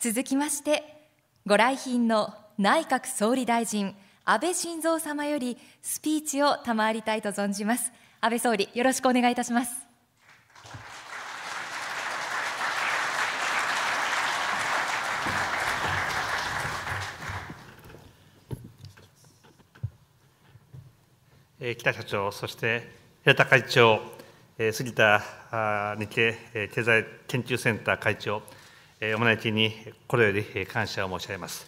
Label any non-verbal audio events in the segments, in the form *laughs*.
続きましてご来賓の内閣総理大臣安倍晋三様よりスピーチを賜りたいと存じます安倍総理よろしくお願いいたします北社長、そして平田会長、杉田日経経済研究センター会長、お招きにこれより感謝を申し上げます。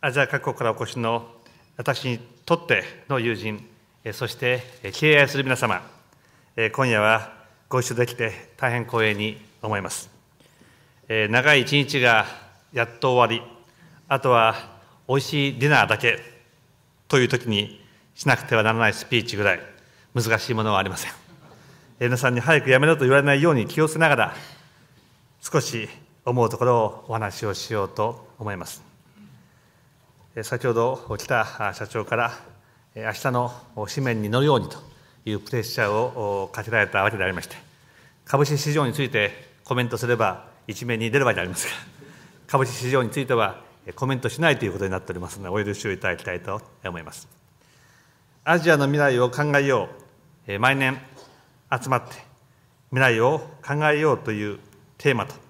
アジア各国からお越しの私にとっての友人、そして敬愛する皆様、今夜はご一緒できて大変光栄に思います。長い一日がやっと終わり、あとは美味しいディナーだけという時にしなくてはならないスピーチぐらい難しいものはありません。皆さんに早くやめろと言われないように気をつけながら、少し思うところをお話をしようと思います先ほど北社長から明日の紙面に乗るようにというプレッシャーをかけられたわけでありまして株式市場についてコメントすれば一面に出るわけでありますが *laughs* 株式市場についてはコメントしないということになっておりますのでお許しをいただきたいと思いますアジアの未来を考えよう毎年集まって未来を考えようというテーマと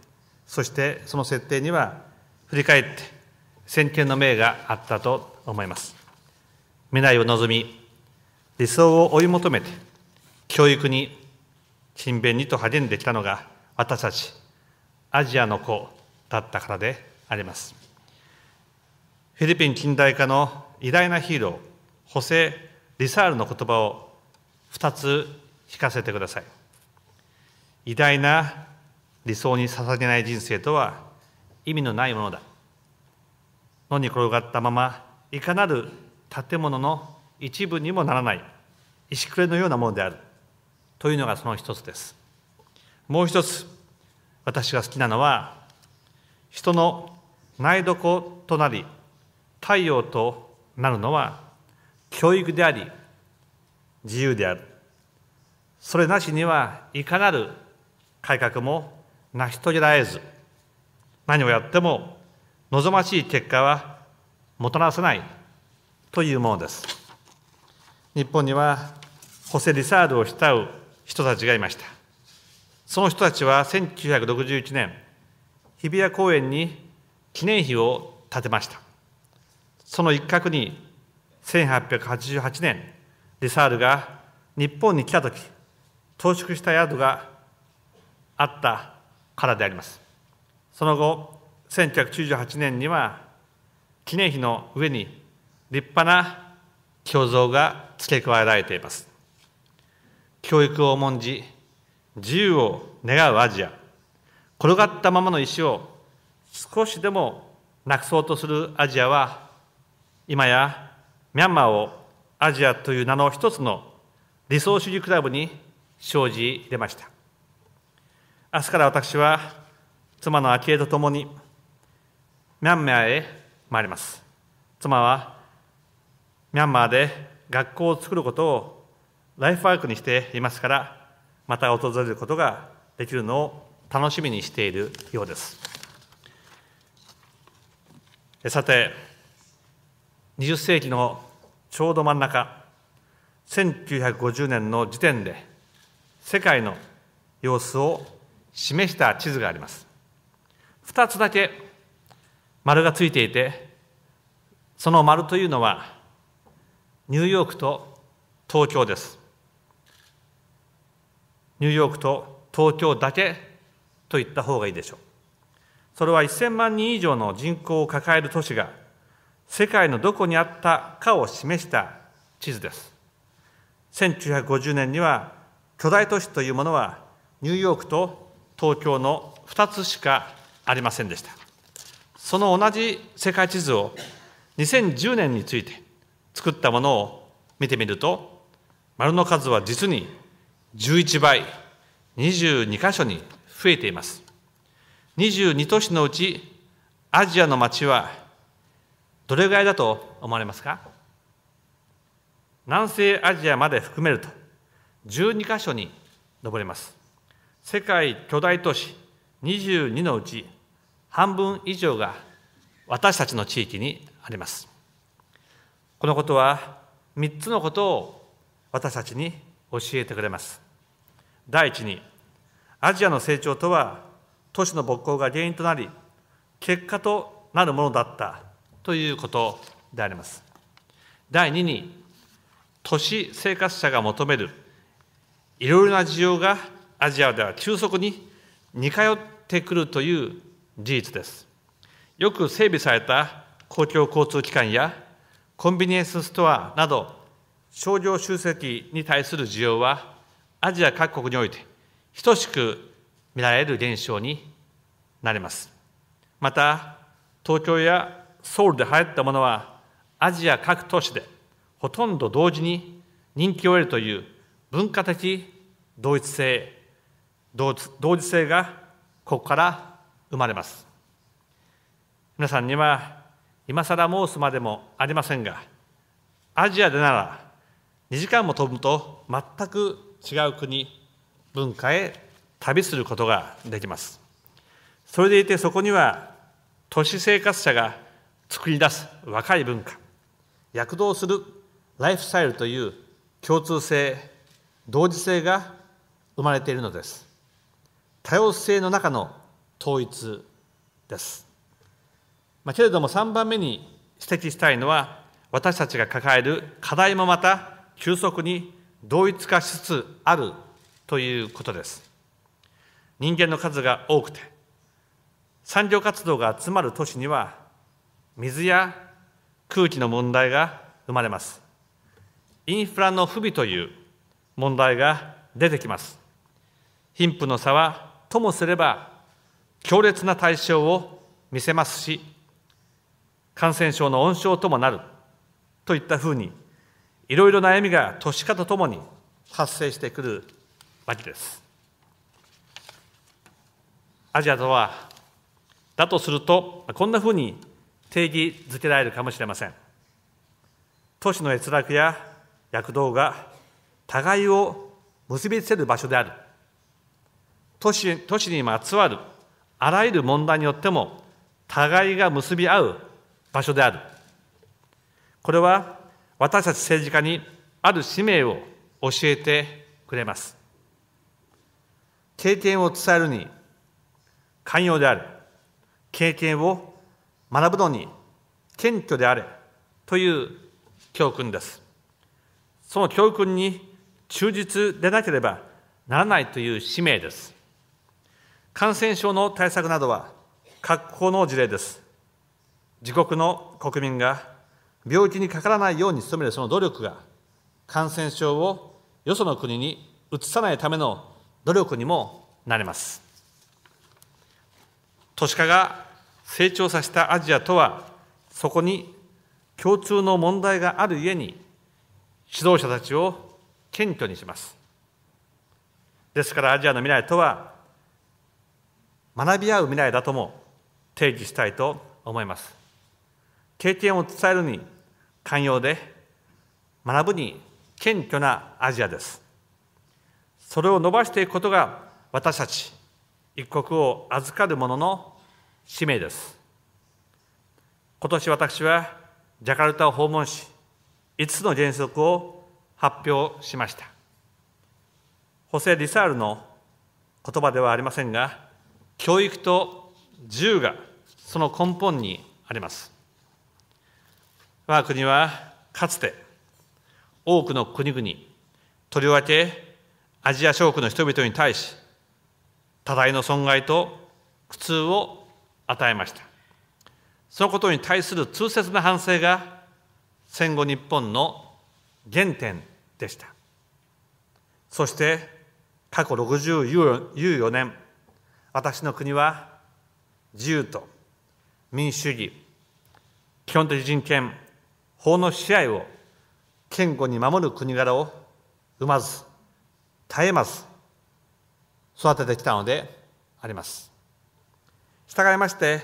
そしてその設定には振り返って先見の明があったと思います未来を望み理想を追い求めて教育に勤勉にと励んできたのが私たちアジアの子だったからでありますフィリピン近代化の偉大なヒーローホセ・リサールの言葉を2つ聞かせてください偉大な理想に捧げない人生とは意味のないものだ野に転がったままいかなる建物の一部にもならない石くれのようなものであるというのがその一つですもう一つ私が好きなのは人の苗床となり太陽となるのは教育であり自由であるそれなしにはいかなる改革も成し遂げられず何をやっても望ましい結果はもたらせないというものです日本にはホセ・リサールを慕う人たちがいましたその人たちは1961年日比谷公園に記念碑を建てましたその一角に1888年リサールが日本に来た時到宿した宿があったからでありますその後1998年には記念碑の上に立派な胸像が付け加えられています教育を重んじ自由を願うアジア転がったままの石を少しでもなくそうとするアジアは今やミャンマーをアジアという名の一つの理想主義クラブに生じ入れました明日から私は妻の昭恵と共にミャンマーへ参ります妻はミャンマーで学校を作ることをライフワークにしていますからまた訪れることができるのを楽しみにしているようですさて20世紀のちょうど真ん中1950年の時点で世界の様子を示した地図があります二つだけ丸がついていてその丸というのはニューヨークと東京ですニューヨークと東京だけと言った方がいいでしょうそれは1000万人以上の人口を抱える都市が世界のどこにあったかを示した地図です1950年には巨大都市というものはニューヨークと東京の2つしかありませんでした。その同じ世界地図を2010年について作ったものを見てみると、丸の数は実に11倍、22箇所に増えています。22都市のうち、アジアの街はどれぐらいだと思われますか南西アジアまで含めると12箇所に上ります。世界巨大都市22のうち半分以上が私たちの地域にあります。このことは3つのことを私たちに教えてくれます。第一に、アジアの成長とは都市の勃興が原因となり、結果となるものだったということであります。第2に、都市生活者が求めるいろいろな需要がアジアでは急速に似通ってくるという事実です。よく整備された公共交通機関やコンビニエンスストアなど商業集積に対する需要はアジア各国において等しく見られる現象になります。また東京やソウルで流行ったものはアジア各都市でほとんど同時に人気を得るという文化的同一性同時性がここから生まれます皆さんには今更申すまでもありませんがアジアでなら2時間も飛ぶと全く違う国文化へ旅することができますそれでいてそこには都市生活者が作り出す若い文化躍動するライフスタイルという共通性同時性が生まれているのです多様性の中の統一です。まあ、けれども3番目に指摘したいのは私たちが抱える課題もまた急速に同一化しつつあるということです。人間の数が多くて産業活動が集まる都市には水や空気の問題が生まれます。インフラの不備という問題が出てきます。貧富の差はともすれば強烈な対象を見せますし感染症の温床ともなるといったふうにいろいろ悩みが都市化とともに発生してくるわけですアジアとはだとするとこんなふうに定義づけられるかもしれません都市の閲楽や躍動が互いを結びつける場所である都市都市にまつわるあらゆる問題によっても互いが結び合う場所であるこれは私たち政治家にある使命を教えてくれます経験を伝えるに寛容である経験を学ぶのに謙虚であれという教訓ですその教訓に忠実でなければならないという使命です感染症の対策などは、格好の事例です。自国の国民が病気にかからないように努めるその努力が、感染症をよその国に移さないための努力にもなれます。都市化が成長させたアジアとは、そこに共通の問題があるゆえに、指導者たちを謙虚にします。ですからアジアの未来とは学び合う未来だとも定義したいと思います経験を伝えるに寛容で学ぶに謙虚なアジアですそれを伸ばしていくことが私たち一国を預かる者の使命です今年私はジャカルタを訪問し5つの原則を発表しましたホセ・リサールの言葉ではありませんが教育と自由がその根本にあります。我が国はかつて多くの国々、とりわけアジア諸国の人々に対し、多大の損害と苦痛を与えました。そのことに対する痛切な反省が戦後日本の原点でした。そして過去64年、私の国は自由と民主主義、基本的人権、法の支配を堅固に守る国柄を生まず、絶えまず、育ててきたのであります。従いまして、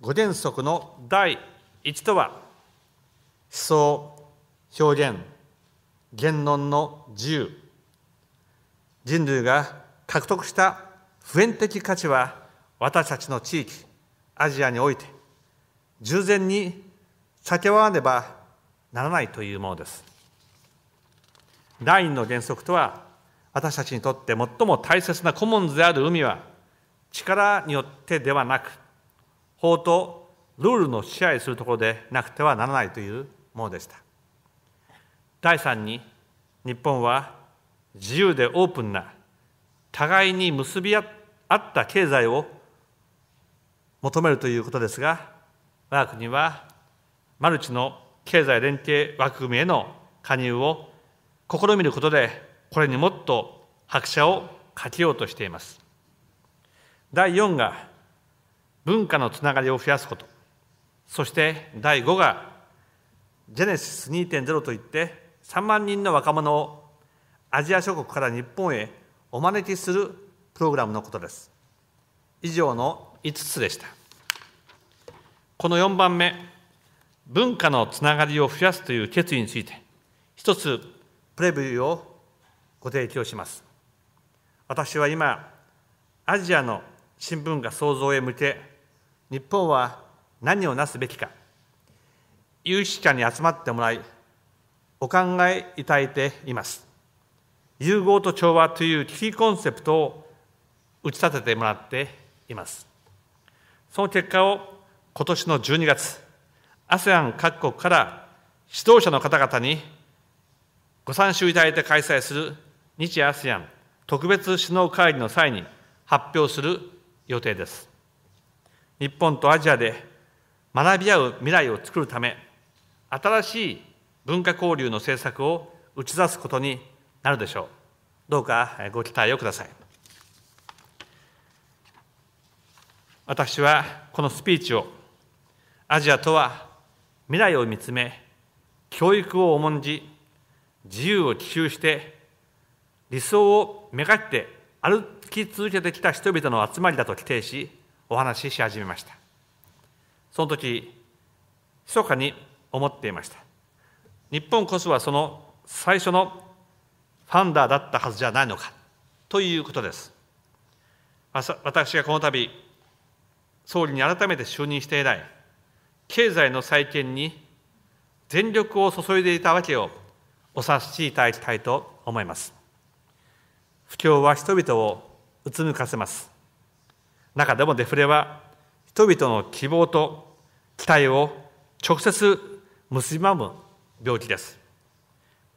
五原則の第一とは、思想、表現、言論の自由、人類が獲得した普遍的価値は私たちの地域、アジアにおいて、従前に避けわねばならないというものです。第二の原則とは、私たちにとって最も大切なコモンズである海は、力によってではなく、法とルールの支配するところでなくてはならないというものでした。第三に、日本は自由でオープンな、互いに結び合っあった経済を求めるということですが、我が国はマルチの経済連携枠組みへの加入を試みることで、これにもっと拍車をかけようとしています。第4が、文化のつながりを増やすこと。そして第5が、ジェネシス2.0といって、3万人の若者をアジア諸国から日本へお招きするプログラムのことです以上の5つでしたこの4番目文化のつながりを増やすという決意について一つプレビューをご提供します私は今アジアの新聞が創造へ向け日本は何をなすべきか有識者に集まってもらいお考えいただいています融合と調和というキーコンセプトを打ち立ててもらっていますその結果を今年の12月 ASEAN 各国から指導者の方々にご参集いただいて開催する日 ASEAN 特別首脳会議の際に発表する予定です日本とアジアで学び合う未来を作るため新しい文化交流の政策を打ち出すことになるでしょうどうかご期待をください私はこのスピーチをアジアとは未来を見つめ教育を重んじ自由を希求して理想をめがって歩き続けてきた人々の集まりだと規定しお話しし始めましたその時密かに思っていました日本こそはその最初のファンダーだったはずじゃないのかということです私がこの度総理に改めて就任して以来、経済の再建に全力を注いでいたわけをお察しいただきたいと思います。不況は人々をうつむかせます。中でもデフレは人々の希望と期待を直接蝕む病気です。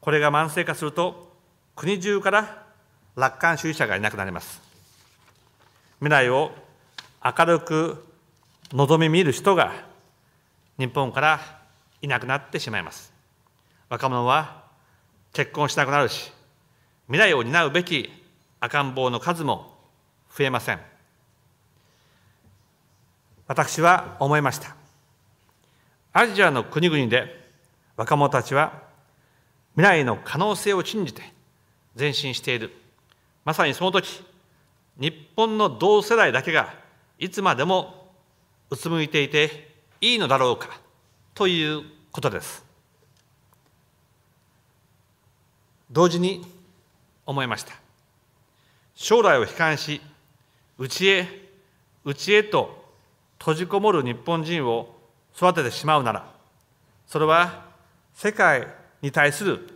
これが慢性化すると国中から楽観主義者がいなくなります。未来を明るく望み見る人が日本からいなくなってしまいます。若者は結婚しなくなるし、未来を担うべき赤ん坊の数も増えません。私は思いました。アジアの国々で若者たちは未来の可能性を信じて前進している。まさにその時、日本の同世代だけがいつまでもうつむいていていいのだろうかということです同時に思いました将来を悲観し内へ内へと閉じこもる日本人を育ててしまうならそれは世界に対する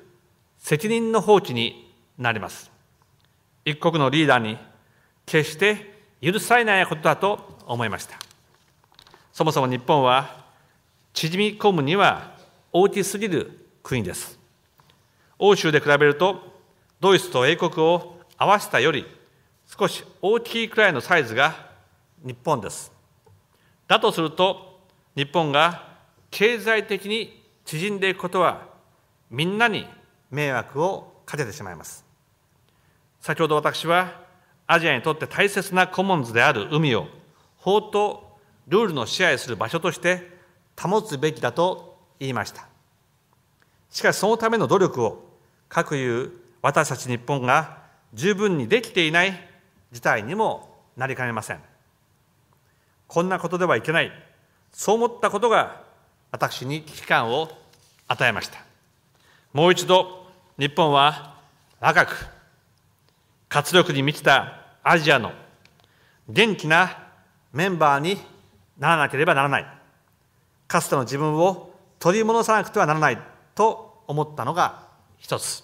責任の放棄になります一国のリーダーに決して許されないことだと思いました。そもそも日本は縮み込むには大きすぎる国です。欧州で比べるとドイツと英国を合わせたより少し大きいくらいのサイズが日本です。だとすると日本が経済的に縮んでいくことはみんなに迷惑をかけてしまいます。先ほど私はアジアにとって大切なコモンズである海を法とルールの支配する場所として保つべきだと言いました。しかしそのための努力を、各くいう私たち日本が十分にできていない事態にもなりかねません。こんなことではいけない、そう思ったことが私に危機感を与えました。もう一度、日本は若く、活力に満ちたアジアの元気なメンバーにならなければならないかつての自分を取り戻さなくてはならないと思ったのが一つ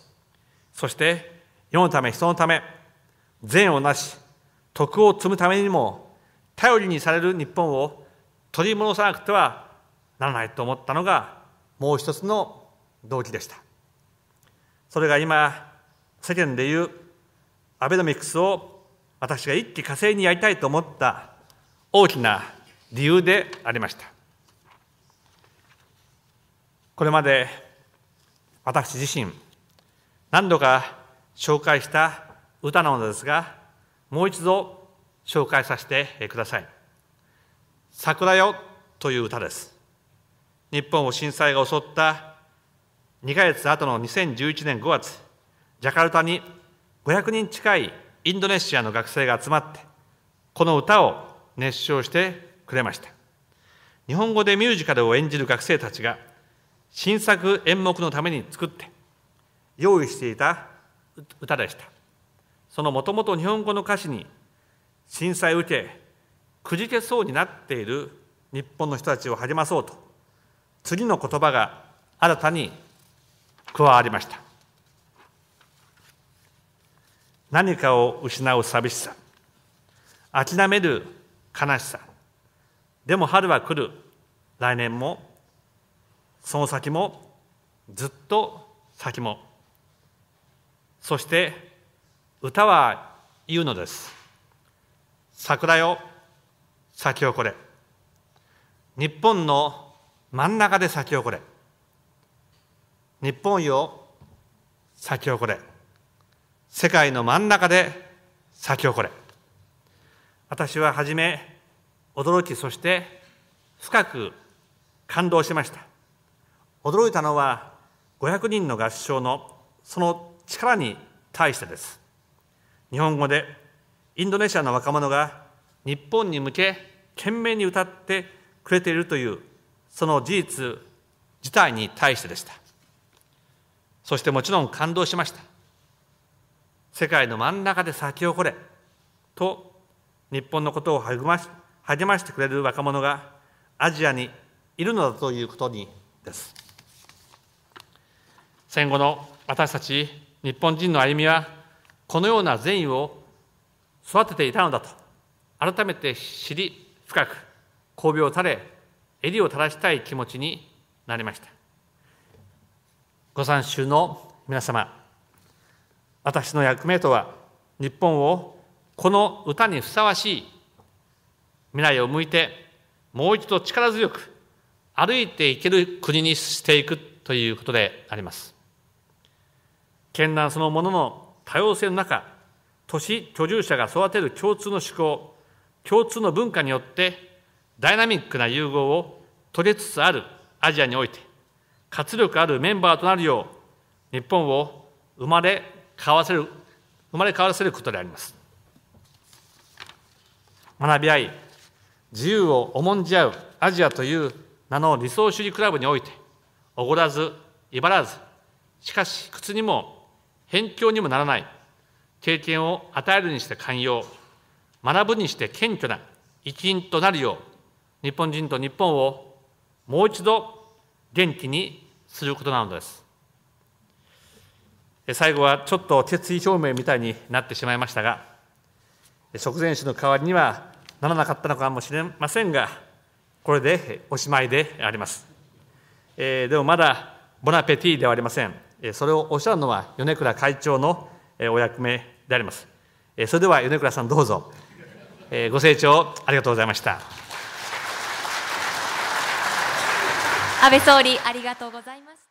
そして世のため人のため善をなし徳を積むためにも頼りにされる日本を取り戻さなくてはならないと思ったのがもう一つの動機でしたそれが今世間でいうアベノミクスを私が一気火星にやりたいと思った大きな理由でありました。これまで私自身何度か紹介した歌なのですがもう一度紹介させてください「桜よ」という歌です日本を震災が襲った2か月後の2011年5月ジャカルタに500人近いインドネシアの学生が集まって、この歌を熱唱してくれました。日本語でミュージカルを演じる学生たちが、新作演目のために作って、用意していた歌でした。そのもともと日本語の歌詞に、震災受け、くじけそうになっている日本の人たちを励まそうと、次の言葉が新たに加わりました。何かを失う寂しさ、諦める悲しさ、でも春は来る、来年も、その先も、ずっと先も、そして歌は言うのです。桜よ、咲き誇れ。日本の真ん中で咲き誇れ。日本よ、咲き誇れ。世界の真ん中で咲き誇れ私は初め驚きそして深く感動しました驚いたのは500人の合唱のその力に対してです日本語でインドネシアの若者が日本に向け懸命に歌ってくれているというその事実自体に対してでしたそしてもちろん感動しました世界の真ん中で咲き誇れと日本のことを励まし励ましてくれる若者がアジアにいるのだということにです戦後の私たち日本人の歩みはこのような善意を育てていたのだと改めて知り深く交尾を垂れ襟を垂らしたい気持ちになりましたご参集の皆様私の役目とは日本をこの歌にふさわしい未来を向いてもう一度力強く歩いていける国にしていくということであります県南そのものの多様性の中都市居住者が育てる共通の思考共通の文化によってダイナミックな融合を取りつつあるアジアにおいて活力あるメンバーとなるよう日本を生まれ変わせる生まれ変わらせることであります学び合い自由を重んじ合うアジアという名の理想主義クラブにおいておごらず威張らずしかし靴にも辺境にもならない経験を与えるにして寛容学ぶにして謙虚な一員となるよう日本人と日本をもう一度元気にすることなのです最後はちょっと決意表明みたいになってしまいましたが、食前酒の代わりにはならなかったのかもしれませんが、これでおしまいであります。えー、でもまだボナペティではありません。それをおっしゃるのは米倉会長のお役目であります。それでは米倉さんどうぞ。ご清聴ありがとうございました。安倍総理ありがとうございます